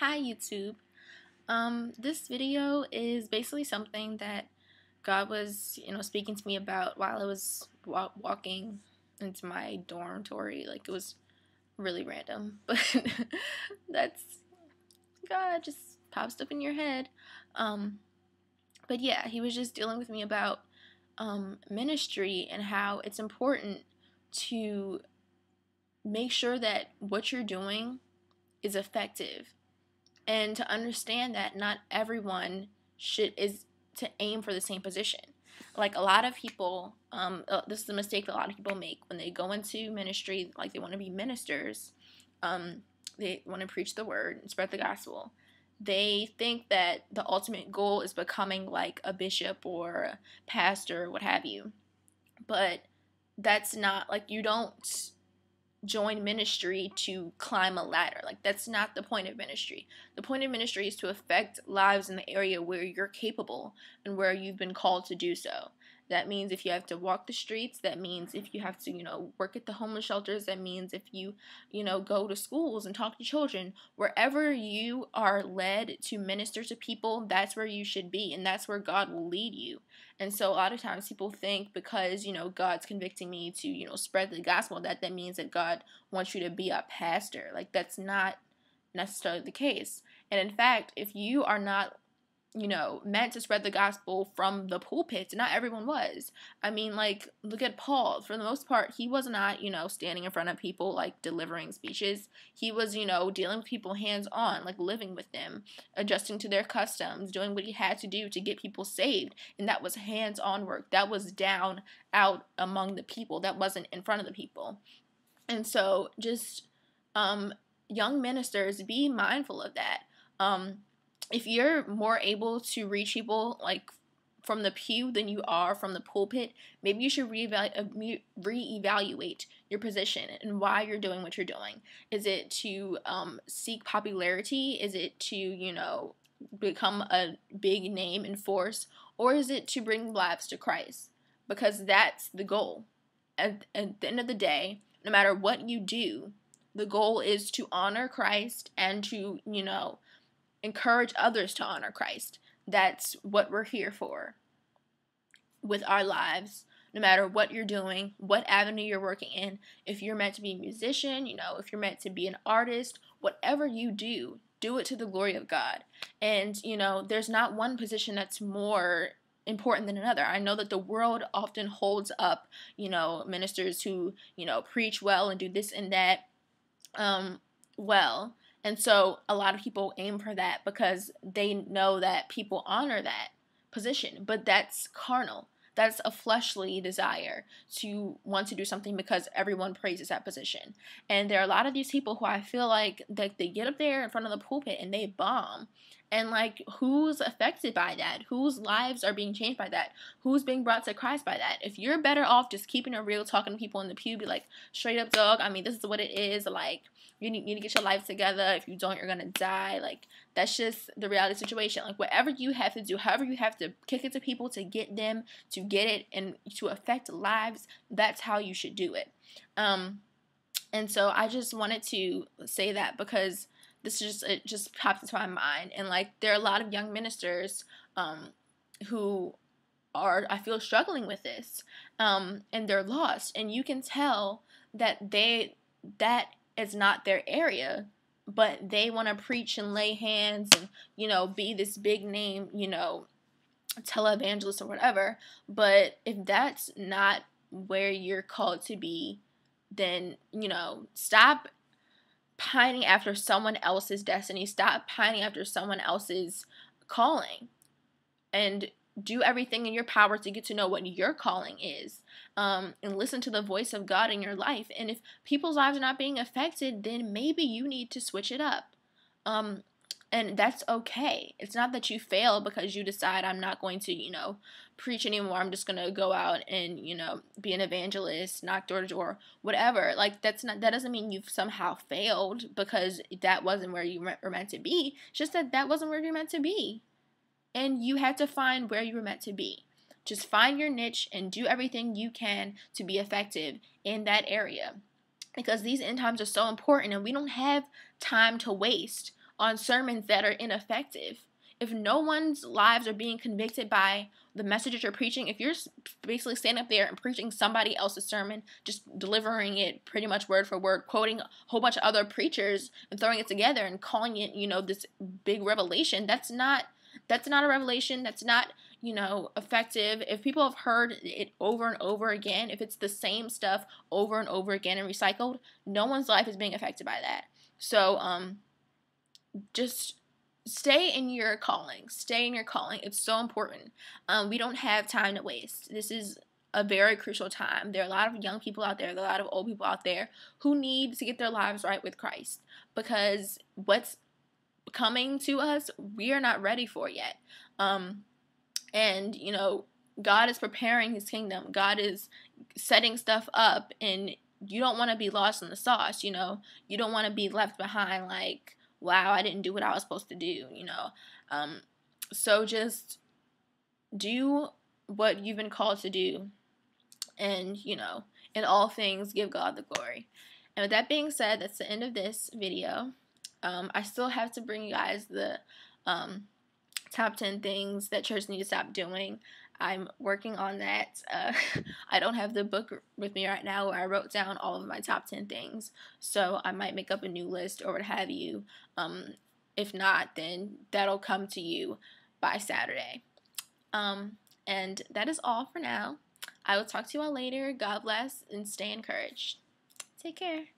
Hi YouTube. Um, this video is basically something that God was, you know, speaking to me about while I was wa walking into my dormitory. Like it was really random, but that's God just pops up in your head. Um, but yeah, He was just dealing with me about um, ministry and how it's important to make sure that what you're doing is effective and to understand that not everyone should is to aim for the same position. Like a lot of people, um, uh, this is a mistake that a lot of people make when they go into ministry. Like they want to be ministers, um, they want to preach the word and spread the gospel. They think that the ultimate goal is becoming like a bishop or a pastor, or what have you. But that's not like you don't join ministry to climb a ladder. Like, that's not the point of ministry. The point of ministry is to affect lives in the area where you're capable and where you've been called to do so. That means if you have to walk the streets, that means if you have to, you know, work at the homeless shelters, that means if you, you know, go to schools and talk to children, wherever you are led to minister to people, that's where you should be and that's where God will lead you. And so a lot of times people think because, you know, God's convicting me to, you know, spread the gospel that that means that God wants you to be a pastor. Like that's not necessarily the case. And in fact, if you are not you know, meant to spread the gospel from the pulpit. not everyone was. I mean, like, look at Paul. For the most part, he was not, you know, standing in front of people, like, delivering speeches. He was, you know, dealing with people hands on, like, living with them, adjusting to their customs, doing what he had to do to get people saved. And that was hands on work. That was down out among the people. That wasn't in front of the people. And so, just, um, young ministers, be mindful of that. Um, if you're more able to reach people like from the pew than you are from the pulpit, maybe you should reevaluate, uh, reevaluate your position and why you're doing what you're doing. Is it to um, seek popularity? Is it to, you know, become a big name and force? Or is it to bring lives to Christ? Because that's the goal. At, at the end of the day, no matter what you do, the goal is to honor Christ and to, you know, encourage others to honor Christ. That's what we're here for with our lives. No matter what you're doing, what avenue you're working in, if you're meant to be a musician, you know, if you're meant to be an artist, whatever you do, do it to the glory of God. And, you know, there's not one position that's more important than another. I know that the world often holds up, you know, ministers who, you know, preach well and do this and that um well, and so a lot of people aim for that because they know that people honor that position, but that's carnal. That's a fleshly desire to want to do something because everyone praises that position. And there are a lot of these people who I feel like they, they get up there in front of the pulpit and they bomb and like who's affected by that whose lives are being changed by that who's being brought to christ by that if you're better off just keeping it real talking to people in the pew be like straight up dog i mean this is what it is like you need, you need to get your life together if you don't you're gonna die like that's just the reality situation like whatever you have to do however you have to kick it to people to get them to get it and to affect lives that's how you should do it um and so i just wanted to say that because this is just it just pops into my mind and like there are a lot of young ministers um, who are I feel struggling with this um, and they're lost and you can tell that they that is not their area but they want to preach and lay hands and you know be this big name you know televangelist or whatever but if that's not where you're called to be then you know stop pining after someone else's destiny. Stop pining after someone else's calling. And do everything in your power to get to know what your calling is um, and listen to the voice of God in your life. And if people's lives are not being affected, then maybe you need to switch it up. Um, and that's okay. It's not that you fail because you decide I'm not going to, you know, preach anymore. I'm just going to go out and, you know, be an evangelist, knock door to door, whatever. Like that's not that doesn't mean you've somehow failed because that wasn't where you were meant to be. It's just that that wasn't where you're meant to be. And you had to find where you were meant to be. Just find your niche and do everything you can to be effective in that area because these end times are so important and we don't have time to waste on sermons that are ineffective. If no one's lives are being convicted by the message that you're preaching, if you're basically standing up there and preaching somebody else's sermon, just delivering it pretty much word for word, quoting a whole bunch of other preachers and throwing it together and calling it, you know, this big revelation, that's not that's not a revelation that's not you know effective if people have heard it over and over again if it's the same stuff over and over again and recycled no one's life is being affected by that so um just stay in your calling. Stay in your calling. It's so important. Um, we don't have time to waste. This is a very crucial time. There are a lot of young people out there, there are a lot of old people out there who need to get their lives right with Christ because what's coming to us, we are not ready for yet. Um, and, you know, God is preparing his kingdom, God is setting stuff up, and you don't want to be lost in the sauce, you know, you don't want to be left behind like wow, I didn't do what I was supposed to do, you know. Um, so just do what you've been called to do and, you know, in all things, give God the glory. And with that being said, that's the end of this video. Um, I still have to bring you guys the um, top 10 things that church need to stop doing. I'm working on that. Uh, I don't have the book with me right now where I wrote down all of my top 10 things, so I might make up a new list or what have you. Um, if not, then that'll come to you by Saturday. Um, and that is all for now. I will talk to you all later. God bless and stay encouraged. Take care.